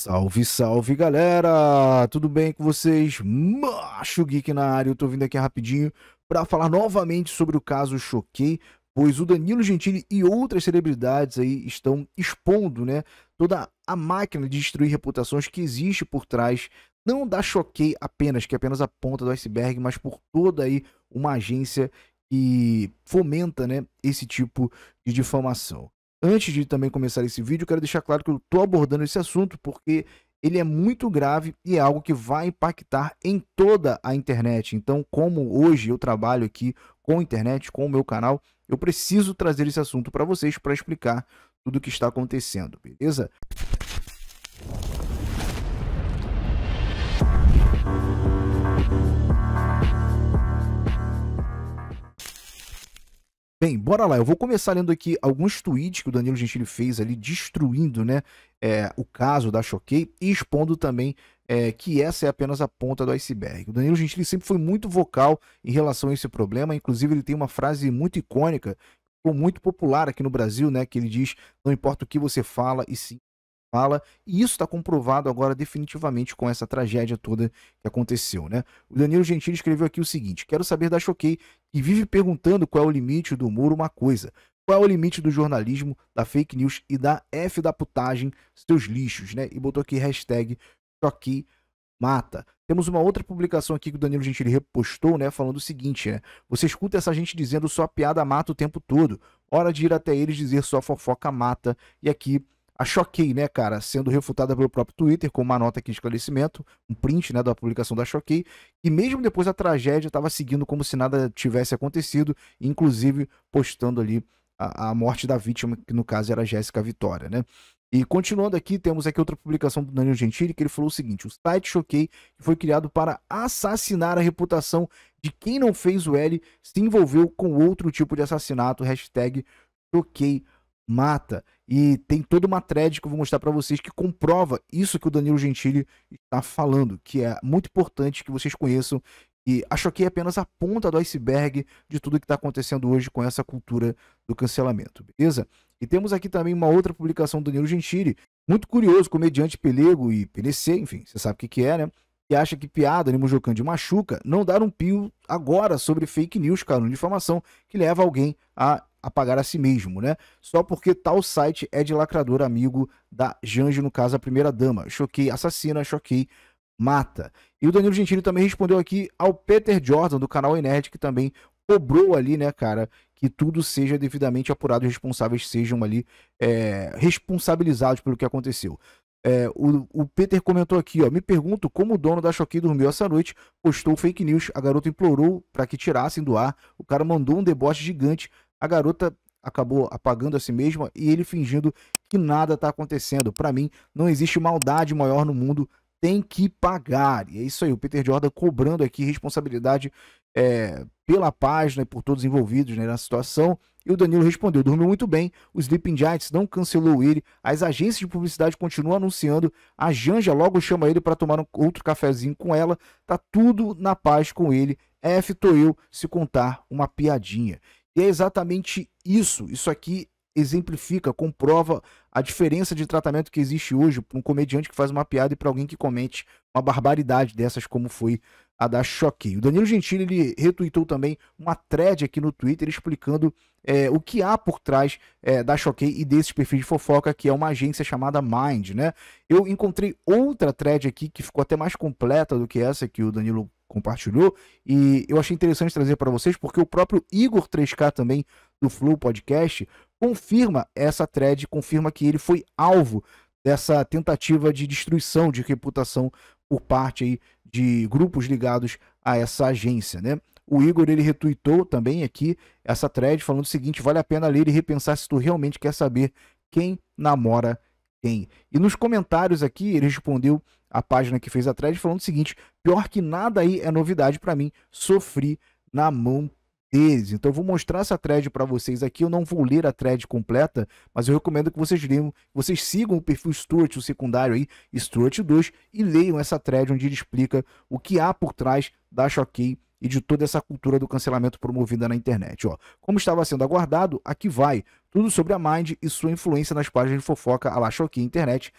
Salve, salve galera! Tudo bem com vocês? Macho Geek na área, eu tô vindo aqui rapidinho para falar novamente sobre o caso Choquei, pois o Danilo Gentili e outras celebridades aí estão expondo, né, toda a máquina de destruir reputações que existe por trás, não da Choquei apenas, que é apenas a ponta do iceberg, mas por toda aí uma agência que fomenta, né, esse tipo de difamação. Antes de também começar esse vídeo, quero deixar claro que eu estou abordando esse assunto porque ele é muito grave e é algo que vai impactar em toda a internet. Então, como hoje eu trabalho aqui com internet, com o meu canal, eu preciso trazer esse assunto para vocês para explicar tudo o que está acontecendo, beleza? Bem, bora lá. Eu vou começar lendo aqui alguns tweets que o Danilo Gentili fez ali, destruindo né, é, o caso da Choquei e expondo também é, que essa é apenas a ponta do iceberg. O Danilo Gentili sempre foi muito vocal em relação a esse problema, inclusive ele tem uma frase muito icônica, ficou muito popular aqui no Brasil, né, que ele diz: não importa o que você fala, e sim fala, e isso está comprovado agora definitivamente com essa tragédia toda que aconteceu, né? O Danilo Gentili escreveu aqui o seguinte: quero saber da Choquei, que vive perguntando qual é o limite do humor, uma coisa. Qual é o limite do jornalismo, da fake news e da F da putagem, seus lixos, né? E botou aqui hashtag Choquei mata. Temos uma outra publicação aqui que o Danilo Gentili repostou, né? Falando o seguinte, né? Você escuta essa gente dizendo só piada mata o tempo todo. Hora de ir até eles dizer só fofoca mata. E aqui a Choquei, né, cara, sendo refutada pelo próprio Twitter com uma nota aqui de esclarecimento, um print, né, da publicação da Choquei, que mesmo depois da tragédia estava seguindo como se nada tivesse acontecido, inclusive postando ali a, a morte da vítima, que no caso era Jéssica Vitória, né. E continuando aqui, temos aqui outra publicação do Danilo Gentili, que ele falou o seguinte: o site Choquei foi criado para assassinar a reputação de quem não fez o L, se envolveu com outro tipo de assassinato, hashtag Choquei mata. E tem toda uma thread que eu vou mostrar para vocês que comprova isso que o Danilo Gentili está falando, que é muito importante que vocês conheçam. E acho que é apenas a ponta do iceberg de tudo que está acontecendo hoje com essa cultura do cancelamento, beleza? E temos aqui também uma outra publicação do Danilo Gentili, muito curioso, comediante pelego e PNC, enfim, você sabe o que, que é, né? que acha que piada, Nemo de machuca, não dar um pio agora sobre fake news, cara, de informação que leva alguém a apagar a si mesmo, né? Só porque tal site é de lacrador amigo da Jange, no caso, a primeira dama. Choquei, assassina, choquei, mata. E o Danilo Gentili também respondeu aqui ao Peter Jordan, do canal Nerd, que também cobrou ali, né, cara, que tudo seja devidamente apurado, os responsáveis sejam ali é, responsabilizados pelo que aconteceu. É, o, o, Peter comentou aqui, ó. Me pergunto como o dono da Choquei dormiu essa noite. Postou fake news, a garota implorou para que tirassem do ar. O cara mandou um deboche gigante. A garota acabou apagando a si mesma e ele fingindo que nada está acontecendo. Para mim, não existe maldade maior no mundo. Tem que pagar. E é isso aí, o Peter Jordan cobrando aqui responsabilidade é, pela página e por todos envolvidos né, na situação. E o Danilo respondeu: dormiu muito bem, o Sleeping Giants não cancelou ele, as agências de publicidade continuam anunciando, a Janja logo chama ele para tomar um outro cafezinho com ela, tá tudo na paz com ele. F, tô eu se contar uma piadinha. E é exatamente isso. Isso aqui exemplifica, comprova a diferença de tratamento que existe hoje para um comediante que faz uma piada e para alguém que comente uma barbaridade dessas, como foi a da Choquei. O Danilo Gentili ele retweetou também uma thread aqui no Twitter explicando é, o que há por trás é, da Choquei e desse perfil de fofoca, que é uma agência chamada Mind, né? Eu encontrei outra thread aqui que ficou até mais completa do que essa que o Danilo compartilhou. E eu achei interessante trazer para vocês, porque o próprio Igor 3K também, do Flow Podcast, confirma essa thread, confirma que ele foi alvo dessa tentativa de destruição de reputação por parte aí de grupos ligados a essa agência, né? O Igor ele retuitou também aqui essa thread falando o seguinte: vale a pena ler e repensar se tu realmente quer saber quem namora quem. E nos comentários aqui, ele respondeu a página que fez a thread falando o seguinte: pior que nada aí é novidade para mim, sofri na mão deles. Então eu vou mostrar essa thread para vocês aqui. Eu não vou ler a thread completa, mas eu recomendo que vocês leiam, vocês sigam o perfil Stuart, o secundário aí, Stuart2, e leiam essa thread onde ele explica o que há por trás da Choquei e de toda essa cultura do cancelamento promovida na internet. Ó, como estava sendo aguardado, aqui vai tudo sobre a Mind e sua influência nas páginas de fofoca a Internet.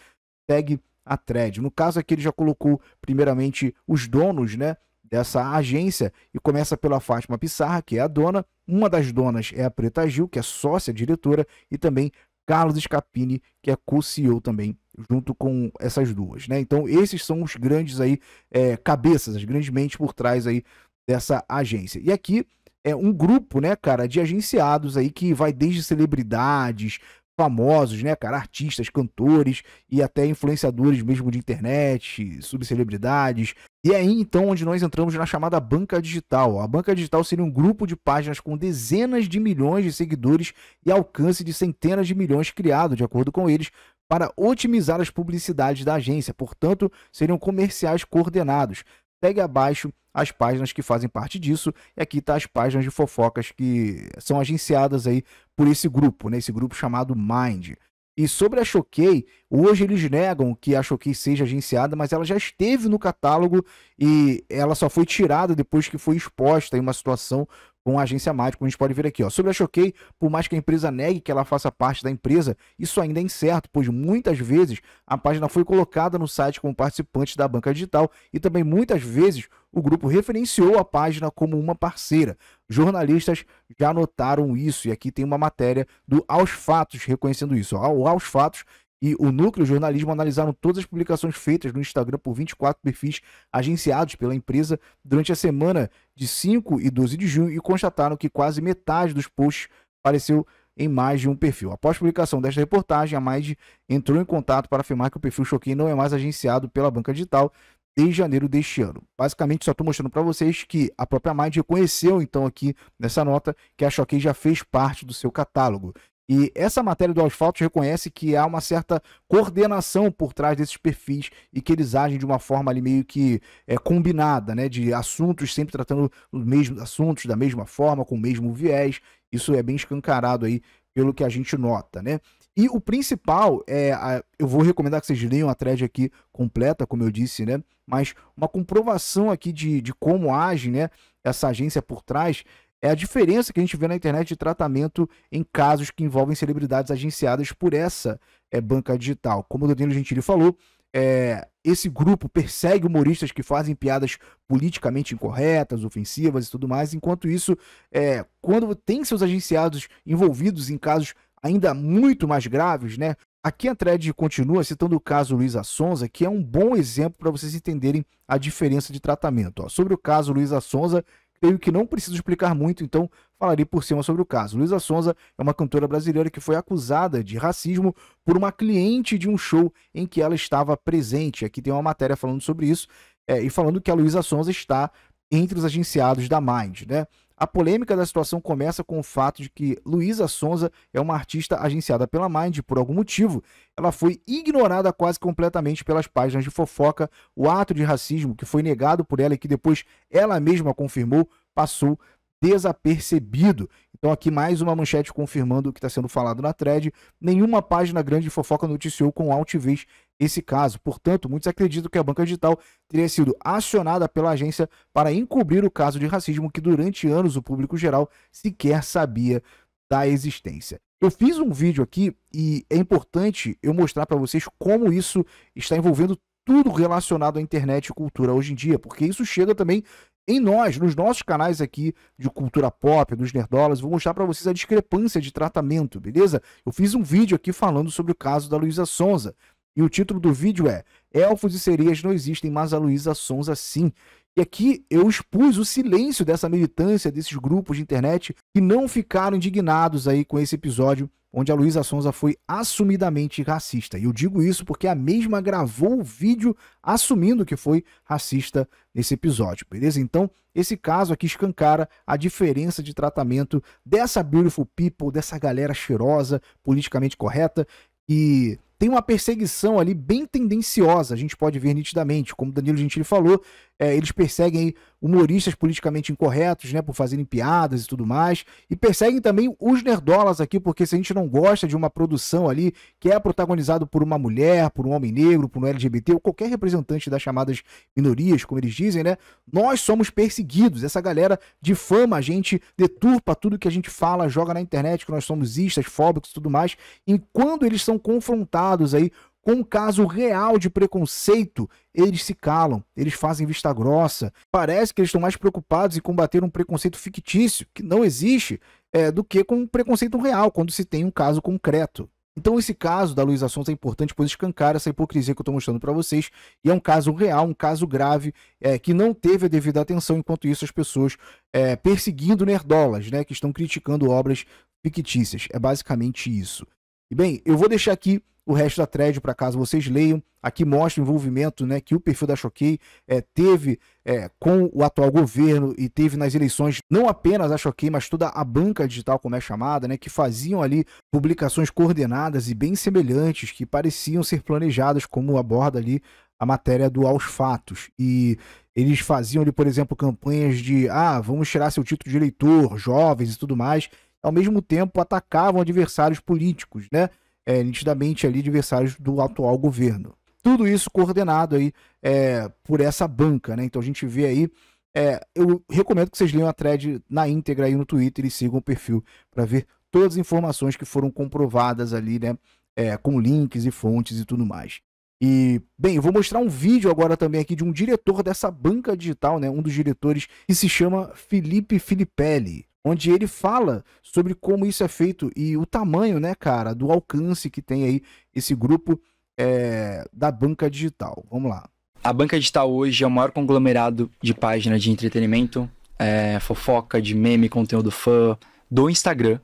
Pegue a thread. No caso aqui ele já colocou primeiramente os donos, né, dessa agência e começa pela Fátima Pissarra, que é a dona, uma das donas é a Preta Gil, que é sócia diretora e também Carlos Scapini, que é co-CEO também, junto com essas duas, né? Então esses são os grandes aí é, cabeças, as grandes mentes por trás aí dessa agência. E aqui é um grupo, né, cara, de agenciados aí que vai desde celebridades, famosos, né, cara, artistas, cantores e até influenciadores mesmo de internet, subcelebridades. E é aí então onde nós entramos na chamada banca digital. A banca digital seria um grupo de páginas com dezenas de milhões de seguidores e alcance de centenas de milhões criado, de acordo com eles, para otimizar as publicidades da agência. Portanto, seriam comerciais coordenados. Pegue abaixo as páginas que fazem parte disso. E aqui tá as páginas de fofocas que são agenciadas aí por esse grupo, né? Esse grupo chamado Mind. E sobre a Choquei, hoje eles negam que a Choquei seja agenciada, mas ela já esteve no catálogo e ela só foi tirada depois que foi exposta em uma situação com a agência Mate, como a gente pode ver aqui. Ó. Sobre a Choquei, por mais que a empresa negue que ela faça parte da empresa, isso ainda é incerto, pois muitas vezes a página foi colocada no site como participante da banca digital e também muitas vezes o grupo referenciou a página como uma parceira. Jornalistas já notaram isso, e aqui tem uma matéria do Aos Fatos reconhecendo isso. Ó. O Aos Fatos e o Núcleo Jornalismo analisaram todas as publicações feitas no Instagram por 24 perfis agenciados pela empresa durante a semana de 5 e 12 de junho e constataram que quase metade dos posts apareceu em mais de um perfil. Após a publicação desta reportagem, a MAID entrou em contato para afirmar que o perfil Choquei não é mais agenciado pela banca digital desde janeiro deste ano. Basicamente, só estou mostrando para vocês que a própria MAID reconheceu, então, aqui nessa nota, que a Choquei já fez parte do seu catálogo. E essa matéria do Asfalto reconhece que há uma certa coordenação por trás desses perfis e que eles agem de uma forma ali meio que é, combinada, né? De assuntos sempre tratando os mesmos assuntos da mesma forma, com o mesmo viés. Isso é bem escancarado aí pelo que a gente nota, né? E o principal é, a, eu vou recomendar que vocês leiam a thread aqui completa, como eu disse, né? Mas uma comprovação aqui de, de como age, né? Essa agência por trás é a diferença que a gente vê na internet de tratamento em casos que envolvem celebridades agenciadas por essa é, banca digital. Como o Danilo Gentili falou, é, esse grupo persegue humoristas que fazem piadas politicamente incorretas, ofensivas e tudo mais, enquanto isso, é, quando tem seus agenciados envolvidos em casos ainda muito mais graves, né? Aqui a thread continua citando o caso Luísa Sonza, que é um bom exemplo para vocês entenderem a diferença de tratamento. Ó. Sobre o caso Luísa Sonza, creio que não preciso explicar muito, então falarei por cima sobre o caso. Luísa Sonza é uma cantora brasileira que foi acusada de racismo por uma cliente de um show em que ela estava presente. Aqui tem uma matéria falando sobre isso é, e falando que a Luísa Sonza está entre os agenciados da Mind, né? A polêmica da situação começa com o fato de que Luísa Sonza é uma artista agenciada pela Mind por algum motivo. Ela foi ignorada quase completamente pelas páginas de fofoca. O ato de racismo que foi negado por ela e que depois ela mesma confirmou passou desapercebido. Então, aqui mais uma manchete confirmando o que está sendo falado na thread. Nenhuma página grande de fofoca noticiou com altivez esse caso. Portanto, muitos acreditam que a banca digital teria sido acionada pela agência para encobrir o caso de racismo que durante anos o público geral sequer sabia da existência. Eu fiz um vídeo aqui e é importante eu mostrar para vocês como isso está envolvendo tudo relacionado à internet e cultura hoje em dia, porque isso chega também em nós, nos nossos canais aqui de cultura pop, dos nerdolas, vou mostrar para vocês a discrepância de tratamento, beleza? Eu fiz um vídeo aqui falando sobre o caso da Luísa Sonza. E o título do vídeo é Elfos e Sereias não existem, mas a Luísa Sonza sim. E aqui eu expus o silêncio dessa militância, desses grupos de internet que não ficaram indignados aí com esse episódio onde a Luísa Sonza foi assumidamente racista. E eu digo isso porque a mesma gravou o vídeo assumindo que foi racista nesse episódio, beleza? Então, esse caso aqui escancara a diferença de tratamento dessa beautiful people, dessa galera cheirosa, politicamente correta, que tem uma perseguição ali bem tendenciosa, a gente pode ver nitidamente, como Danilo Gentili falou, é, eles perseguem humoristas politicamente incorretos, né, por fazerem piadas e tudo mais, e perseguem também os nerdolas aqui, porque se a gente não gosta de uma produção ali que é protagonizado por uma mulher, por um homem negro, por um LGBT ou qualquer representante das chamadas minorias, como eles dizem, né, nós somos perseguidos. Essa galera difama a gente, deturpa tudo que a gente fala, joga na internet que nós somos istas, fóbicos e tudo mais, E quando eles são confrontados aí com um caso real de preconceito, eles se calam, eles fazem vista grossa. Parece que eles estão mais preocupados em combater um preconceito fictício, que não existe, é, do que com um preconceito real, quando se tem um caso concreto. Então, esse caso da Luísa Sons é importante, pois escancar essa hipocrisia que eu estou mostrando para vocês. E é um caso real, um caso grave, é, que não teve a devida atenção. Enquanto isso, as pessoas é, perseguindo nerdolas, né, que estão criticando obras fictícias. É basicamente isso. E bem, eu vou deixar aqui o resto da thread para caso vocês leiam. Aqui mostra o envolvimento né, que o perfil da Choquei é, teve é, com o atual governo e teve nas eleições não apenas a Choquei, mas toda a banca digital, como é chamada, né, que faziam ali publicações coordenadas e bem semelhantes, que pareciam ser planejadas, como aborda ali a matéria do Aos Fatos. E eles faziam ali, por exemplo, campanhas de ah, vamos tirar seu título de eleitor, jovens e tudo mais, ao mesmo tempo atacavam adversários políticos, né? é, nitidamente ali adversários do atual governo. Tudo isso coordenado aí é, por essa banca, né? Então a gente vê aí. É, eu recomendo que vocês leiam a thread na íntegra aí no Twitter e sigam o perfil para ver todas as informações que foram comprovadas ali, né? É, com links e fontes e tudo mais. E, bem, eu vou mostrar um vídeo agora também aqui de um diretor dessa banca digital, né? Um dos diretores, e se chama Felipe Filipelli onde ele fala sobre como isso é feito e o tamanho, né, cara, do alcance que tem aí esse grupo é, da banca digital. Vamos lá. A banca digital hoje é o maior conglomerado de páginas de entretenimento, é, fofoca, de meme, conteúdo fã, do Instagram.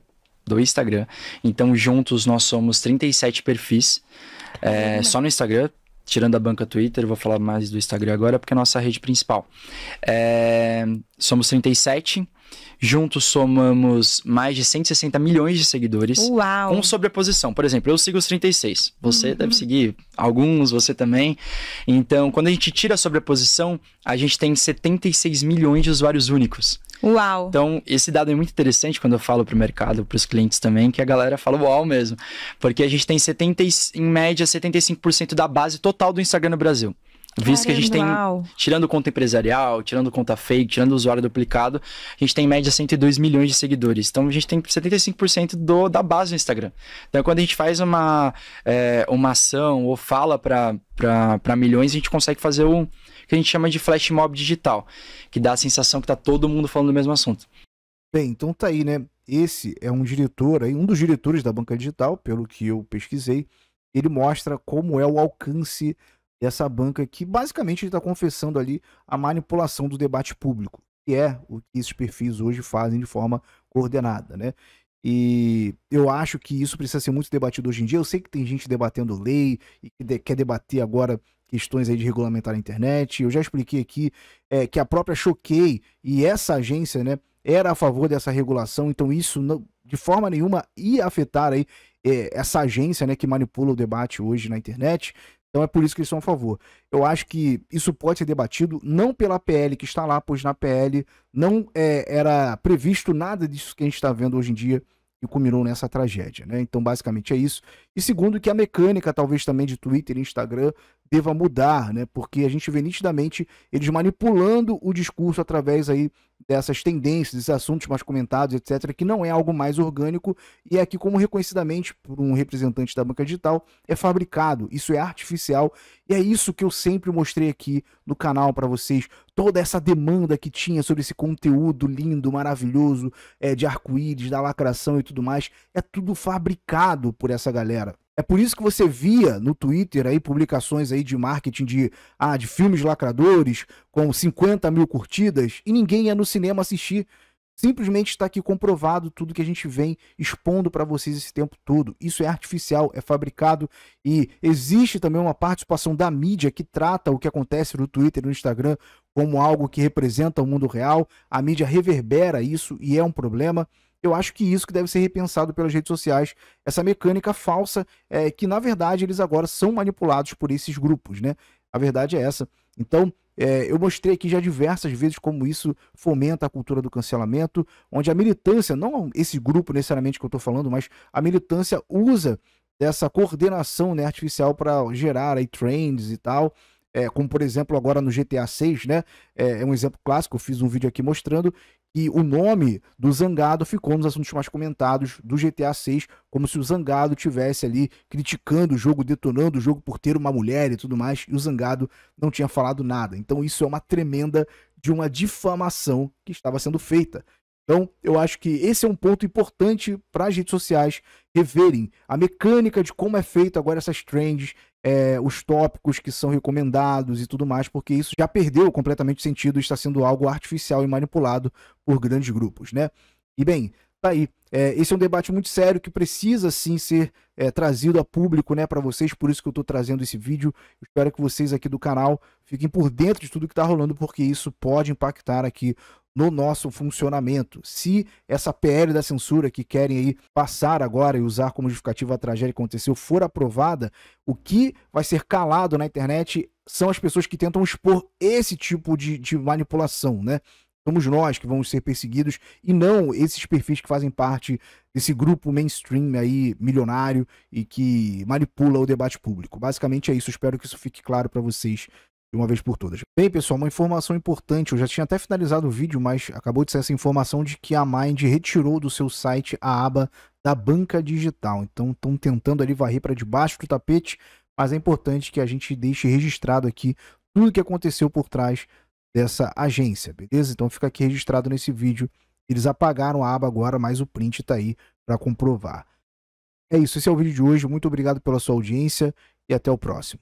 Do Instagram. Então, juntos, nós somos 37 perfis. É, só no Instagram, tirando a banca Twitter, vou falar mais do Instagram agora, porque é a nossa rede principal. É, somos 37 Juntos somamos mais de 160 milhões de seguidores. Uau! Com sobreposição. Por exemplo, eu sigo os 36. Você uhum. deve seguir alguns, você também. Então, quando a gente tira a sobreposição, a gente tem 76 milhões de usuários únicos. Uau! Então, esse dado é muito interessante quando eu falo para o mercado, para os clientes também, que a galera fala uau mesmo. Porque a gente tem 70, em média 75% da base total do Instagram no Brasil. Visto Caramba. que a gente tem, tirando conta empresarial, tirando conta fake, tirando usuário duplicado, a gente tem em média 102 milhões de seguidores. Então a gente tem 75% do, da base do Instagram. Então quando a gente faz uma, é, uma ação ou fala para milhões, a gente consegue fazer o que a gente chama de flash mob digital, que dá a sensação que está todo mundo falando do mesmo assunto. Bem, então tá aí, né? Esse é um diretor, um dos diretores da banca digital, pelo que eu pesquisei. Ele mostra como é o alcance dessa essa banca que basicamente está confessando ali a manipulação do debate público, que é o que esses perfis hoje fazem de forma coordenada, né? E eu acho que isso precisa ser muito debatido hoje em dia. Eu sei que tem gente debatendo lei e que de, quer debater agora questões aí de regulamentar a internet. Eu já expliquei aqui é, que a própria Choquei e essa agência, né, era a favor dessa regulação, então isso não, de forma nenhuma ia afetar aí é, essa agência, né, que manipula o debate hoje na internet. Então é por isso que eles são a favor. Eu acho que isso pode ser debatido não pela PL que está lá, pois na PL não é, era previsto nada disso que a gente está vendo hoje em dia e culminou nessa tragédia. Né? Então, basicamente é isso. E segundo, que a mecânica, talvez também, de Twitter e Instagram deva mudar, né? Porque a gente vê nitidamente eles manipulando o discurso através aí dessas tendências, desses assuntos mais comentados, etc., que não é algo mais orgânico e é aqui, como reconhecidamente por um representante da banca digital, é fabricado, isso é artificial e é isso que eu sempre mostrei aqui no canal para vocês. Toda essa demanda que tinha sobre esse conteúdo lindo, maravilhoso, é, de arco-íris, da lacração e tudo mais, é tudo fabricado por essa galera. É por isso que você via no Twitter aí publicações aí de marketing de, ah, de filmes lacradores com 50 mil curtidas e ninguém ia no cinema assistir. Simplesmente está aqui comprovado tudo que a gente vem expondo para vocês esse tempo todo. Isso é artificial, é fabricado e existe também uma participação da mídia que trata o que acontece no Twitter e no Instagram como algo que representa o mundo real. A mídia reverbera isso e é um problema. Eu acho que isso que deve ser repensado pelas redes sociais, essa mecânica falsa, é, que na verdade eles agora são manipulados por esses grupos, né? A verdade é essa. Então, é, eu mostrei aqui já diversas vezes como isso fomenta a cultura do cancelamento, onde a militância, não esse grupo necessariamente que eu estou falando, mas a militância usa dessa coordenação né, artificial para gerar aí trends e tal. É, como por exemplo agora no GTA 6, né? É, é, um exemplo clássico, eu fiz um vídeo aqui mostrando que o nome do Zangado ficou nos assuntos mais comentados do GTA 6, como se o Zangado tivesse ali criticando o jogo, detonando o jogo por ter uma mulher e tudo mais, e o Zangado não tinha falado nada. Então isso é uma tremenda de uma difamação que estava sendo feita. Então, eu acho que esse é um ponto importante para as redes sociais reverem a mecânica de como é feito agora essas trends, é, os tópicos que são recomendados e tudo mais, porque isso já perdeu completamente sentido, está sendo algo artificial e manipulado por grandes grupos, né? E bem, tá aí. É, esse é um debate muito sério que precisa sim ser é, trazido a público, né, para vocês. Por isso que eu estou trazendo esse vídeo. Eu espero que vocês aqui do canal fiquem por dentro de tudo que está rolando, porque isso pode impactar aqui no nosso funcionamento. Se essa PL da censura que querem aí passar agora e usar como justificativa a tragédia que aconteceu for aprovada, o que vai ser calado na internet são as pessoas que tentam expor esse tipo de, de manipulação, né? Somos nós que vamos ser perseguidos e não esses perfis que fazem parte desse grupo mainstream aí milionário e que manipula o debate público. Basicamente é isso. Espero que isso fique claro para vocês de uma vez por todas. Bem, pessoal, uma informação importante. Eu já tinha até finalizado o vídeo, mas acabou de sair essa informação de que a Mind retirou do seu site a aba da banca digital. Então, estão tentando ali varrer para debaixo do tapete, mas é importante que a gente deixe registrado aqui tudo o que aconteceu por trás dessa agência, beleza? Então, fica aqui registrado nesse vídeo. Eles apagaram a aba agora, mas o print está aí para comprovar. É isso, esse é o vídeo de hoje. Muito obrigado pela sua audiência e até o próximo.